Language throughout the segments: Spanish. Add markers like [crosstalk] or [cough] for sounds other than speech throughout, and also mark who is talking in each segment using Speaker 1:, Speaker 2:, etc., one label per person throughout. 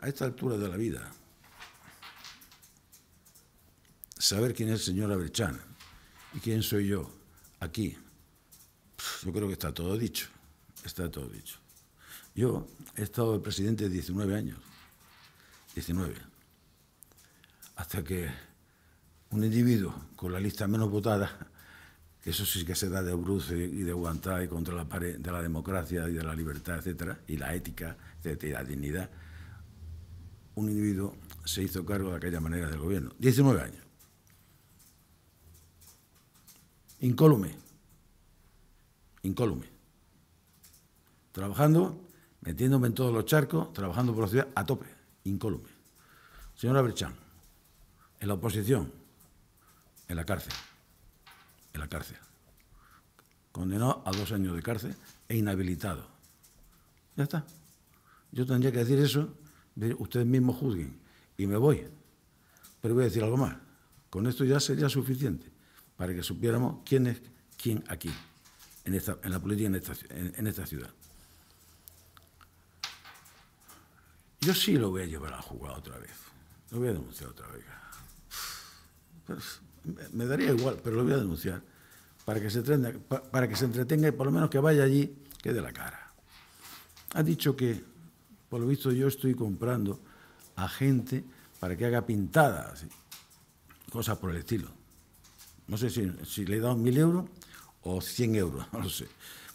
Speaker 1: a esta altura de la vida, saber quién es el señor Abrechán y quién soy yo aquí, yo creo que está todo dicho, está todo dicho. Yo he estado de presidente 19 años, 19, hasta que un individuo con la lista menos votada, que eso sí que se da de bruce y de aguantar y contra la pared de la democracia y de la libertad, etcétera, y la ética, etc., y la dignidad, un individuo se hizo cargo de aquella manera del gobierno. 19 años. Incólume. Incólume. Trabajando, metiéndome en todos los charcos, trabajando por la ciudad a tope. Incólume. Señora Berchán, en la oposición, en la cárcel. En la cárcel. Condenado a dos años de cárcel e inhabilitado. Ya está. Yo tendría que decir eso ustedes mismos juzguen. Y me voy. Pero voy a decir algo más. Con esto ya sería suficiente para que supiéramos quién es quién aquí, en, esta, en la política en esta, ciudad. Yo sí lo voy a llevar a jugar otra vez. Lo voy a denunciar otra vez. me daría igual, pero lo voy a denunciar para que se entretenga, para que se entretenga y por lo menos que vaya allí, que de la cara. Ha dicho que por lo visto yo estoy comprando a gente para que haga pintadas, cosas por el estilo. No sé si, le he dado mil euros o cien euros, [laughs] no lo sé.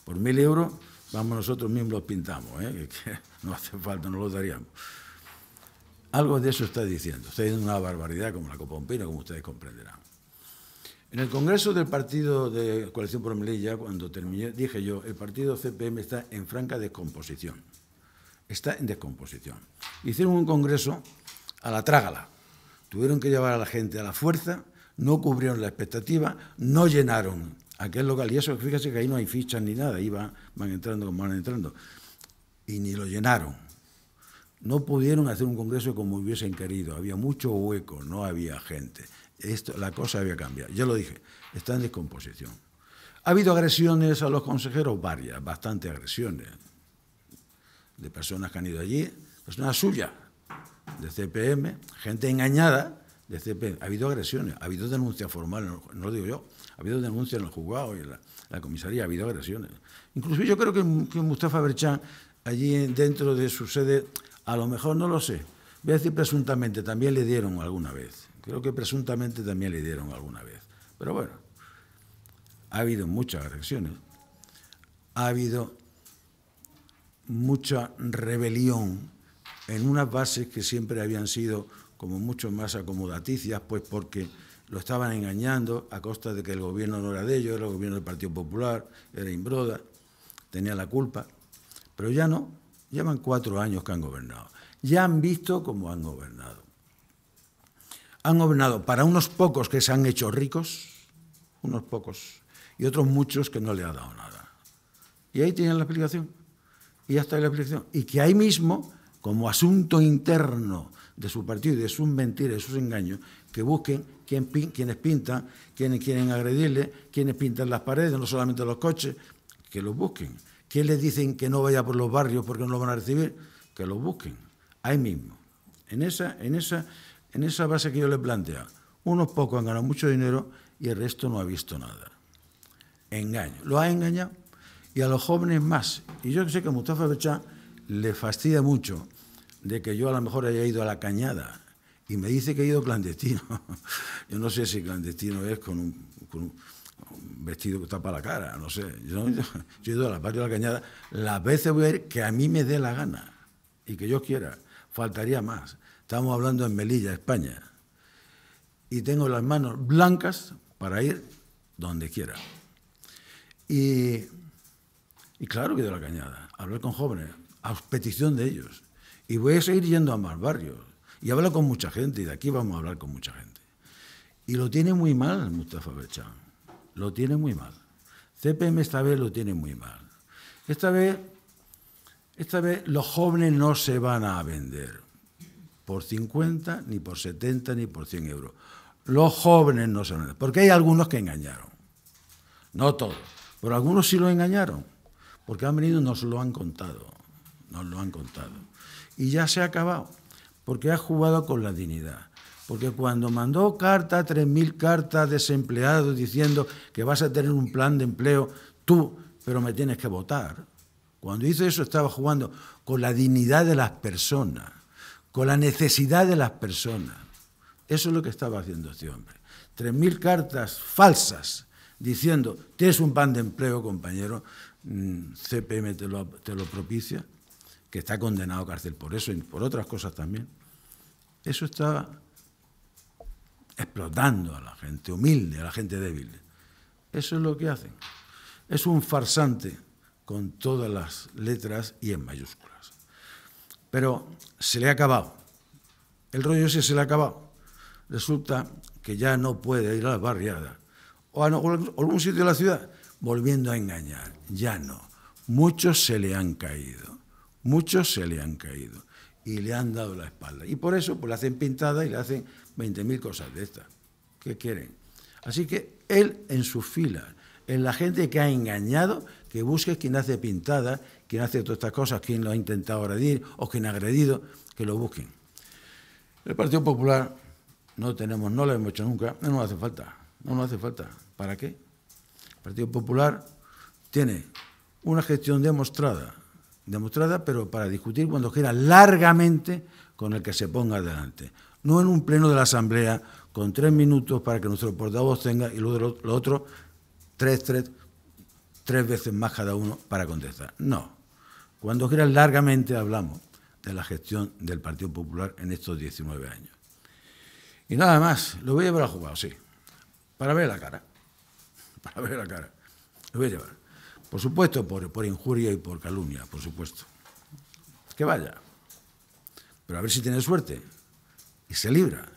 Speaker 1: Por mil euros vamos nosotros mismos los pintamos, ¿eh? no hace falta, no los daríamos. Algo de eso está diciendo. Está diciendo una barbaridad como la Copa como ustedes comprenderán. En el Congreso del Partido de Coalición por Melilla, cuando terminé, dije yo, el partido CPM está en franca descomposición está en descomposición. Hicieron un congreso a la trágala. Tuvieron que llevar a la gente a la fuerza, no cubrieron la expectativa, no llenaron aquel local. Y eso, fíjese que ahí no hay fichas ni nada, ahí van, entrando como van entrando. Y ni lo llenaron. No pudieron hacer un congreso como hubiesen querido. Había mucho hueco, no había gente. Esto, la cosa había cambiado. Ya lo dije, está en descomposición. Ha habido agresiones a los consejeros, varias, bastantes agresiones de personas que han ido allí, personas suya... de CPM, gente engañada de CPM. Ha habido agresiones, ha habido denuncias formales, no lo digo yo, ha habido denuncias en el juzgado y en la, comisaría, ha habido agresiones. Incluso yo creo que, que Mustafa Berchán, allí dentro de su sede, a lo mejor no lo sé, voy a decir presuntamente, también le dieron alguna vez. Creo que presuntamente también le dieron alguna vez. Pero bueno, ha habido muchas agresiones. Ha habido mucha rebelión en unas bases que siempre habían sido como mucho más acomodaticias, pues porque lo estaban engañando a costa de que el gobierno no era de ellos, era el gobierno del Partido Popular, era Imbroda, tenía la culpa. Pero ya no, llevan cuatro años que han gobernado. Ya han visto cómo han gobernado. Han gobernado para unos pocos que se han hecho ricos, unos pocos, y otros muchos que no le ha dado nada. Y ahí tienen la explicación y ya está la explicación. Y que ahí mismo, como asunto interno de su partido y de sus mentiras, de sus engaños, que busquen quién, quienes pintan, quienes quieren agredirle, quienes pintan las paredes, no solamente los coches, que los busquen. ¿Quién les dicen que no vaya por los barrios porque no lo van a recibir? Que los busquen, ahí mismo. En esa, en esa, en esa base que yo les planteo, unos pocos han ganado mucho dinero y el resto no ha visto nada. Engaño. ¿Lo ha engañado? y a los jóvenes más. Y yo sé que a Mustafa Bechá le fastidia mucho de que yo a lo mejor haya ido a la cañada y me dice que he ido clandestino. [laughs] yo no sé si clandestino es con un, vestido que tapa la cara, no sé. Yo, he ido a la parte de la cañada las veces voy a ir que a mí me dé la gana y que yo quiera. Faltaría más. Estamos hablando en Melilla, España. Y tengo las manos blancas para ir donde quiera. Y y claro que de la cañada, hablar con jóvenes, a petición de ellos. Y voy a seguir yendo a más barrios. Y hablo con mucha gente, y de aquí vamos a hablar con mucha gente. Y lo tiene muy mal Mustafa Bechán. Lo tiene muy mal. CPM esta vez lo tiene muy mal. Esta vez, esta vez los jóvenes no se van a vender por 50, ni por 70, ni por 100 euros. Los jóvenes no se van a vender. Porque hay algunos que engañaron. No todos, pero algunos sí lo engañaron porque han venido y nos lo han contado, nos lo han contado. Y ya se ha acabado, porque ha jugado con la dignidad. Porque cuando mandó carta, 3.000 cartas desempleados diciendo que vas a tener un plan de empleo, tú, pero me tienes que votar. Cuando hizo eso estaba jugando con la dignidad de las personas, con la necesidad de las personas. Eso es lo que estaba haciendo este hombre. 3.000 cartas falsas diciendo, tienes un pan de empleo, compañero, CPM mm, te lo, te lo propicia, que está condenado a cárcel por eso y por otras cosas también. Eso está explotando a la gente humilde, a la gente débil. Eso es lo que hacen. Es un farsante con todas las letras y en mayúsculas. Pero se le ha acabado. El rollo ese se le ha acabado. Resulta que ya no puede ir a las barriadas o a algún sitio de la ciudad, volviendo a engañar. Ya no. Muchos se le han caído, muchos se le han caído y le han dado la espalda. Y por eso pues, le hacen pintada y le hacen 20.000 cosas de estas. ¿Qué quieren? Así que él en su fila en la gente que ha engañado, que busque quien hace pintada, quien hace todas estas cosas, quien lo ha intentado agredir o quien ha agredido, que lo busquen. El Partido Popular no tenemos, no lo hemos hecho nunca, no nos hace falta. No, no hace falta. ¿Para qué? El Partido Popular tiene una gestión demostrada, demostrada, pero para discutir cuando quiera largamente con el que se ponga adelante. No en un pleno de la Asamblea con tres minutos para que nuestro portavoz tenga y luego lo, otro tres, tres, tres veces más cada uno para contestar. No. Cuando gira largamente hablamos de la gestión del Partido Popular en estos 19 años. Y nada más, lo voy a llevar a jugar, sí para ver la cara. [laughs] Para ver la cara. Lo voy a llevar. Por supuesto, por, injuria y por calumnia, por supuesto. Que vaya. Pero a ver si tiene suerte. Y se libra.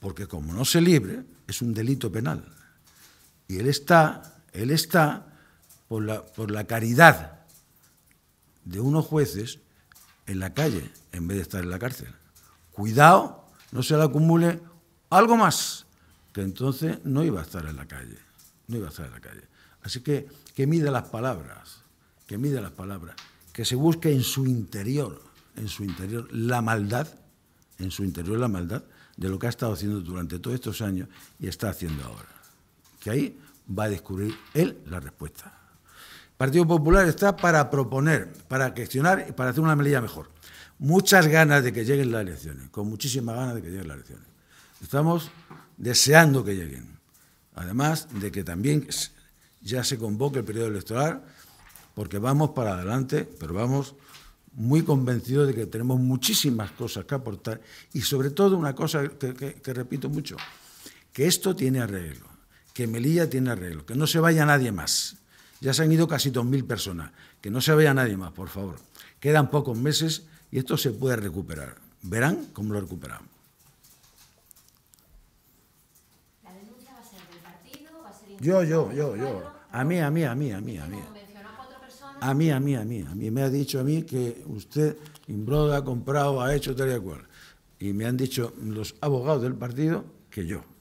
Speaker 1: Porque como no se libre, es un delito penal. Y él está, él está por la, por la caridad de unos jueces en la calle en vez de estar en la cárcel. Cuidado, no se le acumule algo más entonces no iba a estar en la calle, no iba a estar en la calle. Así que que mida las palabras, que mida las palabras, que se busque en su interior, en su interior la maldad, en su interior la maldad de lo que ha estado haciendo durante todos estos años y está haciendo ahora. Que ahí va a descubrir él la respuesta. Partido Popular está para proponer, para gestionar y para hacer una medida mejor. Muchas ganas de que lleguen las elecciones, con muchísimas ganas de que lleguen las elecciones. Estamos deseando que lleguen. Además de que también ya se convoque el periodo electoral, porque vamos para adelante, pero vamos muy convencidos de que tenemos muchísimas cosas que aportar y sobre todo una cosa que, repito mucho, que esto tiene arreglo, que Melilla tiene arreglo, que no se vaya nadie más. Ya se han ido casi 2.000 personas, que no se vaya nadie más, por favor. Quedan pocos meses y esto se puede recuperar. Verán cómo lo recuperamos. Yo, yo, yo, yo. A mí, a mí, a mí, a mí, a mí. A mí, a mí, a mí, a mí. Me ha dicho a mí que usted, Imbroda, ha comprado, ha hecho tal y cual. Y me han dicho los abogados del partido que yo.